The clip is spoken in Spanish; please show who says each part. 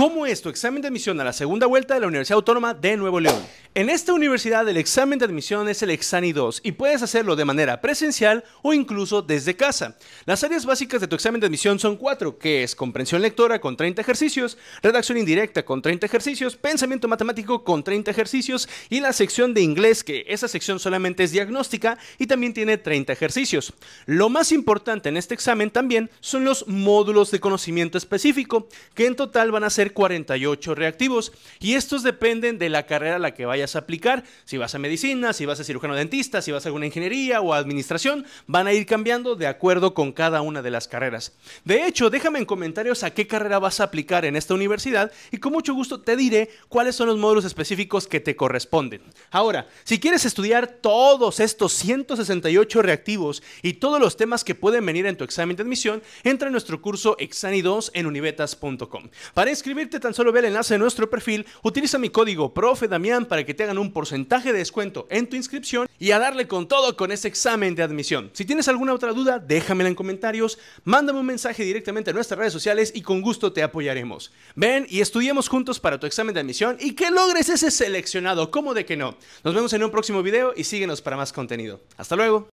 Speaker 1: ¿Cómo es examen de admisión a la segunda vuelta de la Universidad Autónoma de Nuevo León? En esta universidad el examen de admisión es el Exani 2 y puedes hacerlo de manera presencial o incluso desde casa. Las áreas básicas de tu examen de admisión son cuatro, que es comprensión lectora con 30 ejercicios, redacción indirecta con 30 ejercicios, pensamiento matemático con 30 ejercicios y la sección de inglés, que esa sección solamente es diagnóstica y también tiene 30 ejercicios. Lo más importante en este examen también son los módulos de conocimiento específico, que en total van a ser 48 reactivos y estos dependen de la carrera a la que vayas a aplicar, si vas a medicina, si vas a cirujano dentista, si vas a alguna ingeniería o administración, van a ir cambiando de acuerdo con cada una de las carreras. De hecho, déjame en comentarios a qué carrera vas a aplicar en esta universidad y con mucho gusto te diré cuáles son los módulos específicos que te corresponden. Ahora, si quieres estudiar todos estos 168 reactivos y todos los temas que pueden venir en tu examen de admisión, entra en nuestro curso Exani 2 en univetas.com. Para inscribirte tan solo ve el enlace de nuestro perfil, utiliza mi código profe Damián para que que te hagan un porcentaje de descuento en tu inscripción y a darle con todo con ese examen de admisión. Si tienes alguna otra duda, déjamela en comentarios, mándame un mensaje directamente a nuestras redes sociales y con gusto te apoyaremos. Ven y estudiemos juntos para tu examen de admisión y que logres ese seleccionado, ¿cómo de que no? Nos vemos en un próximo video y síguenos para más contenido. Hasta luego.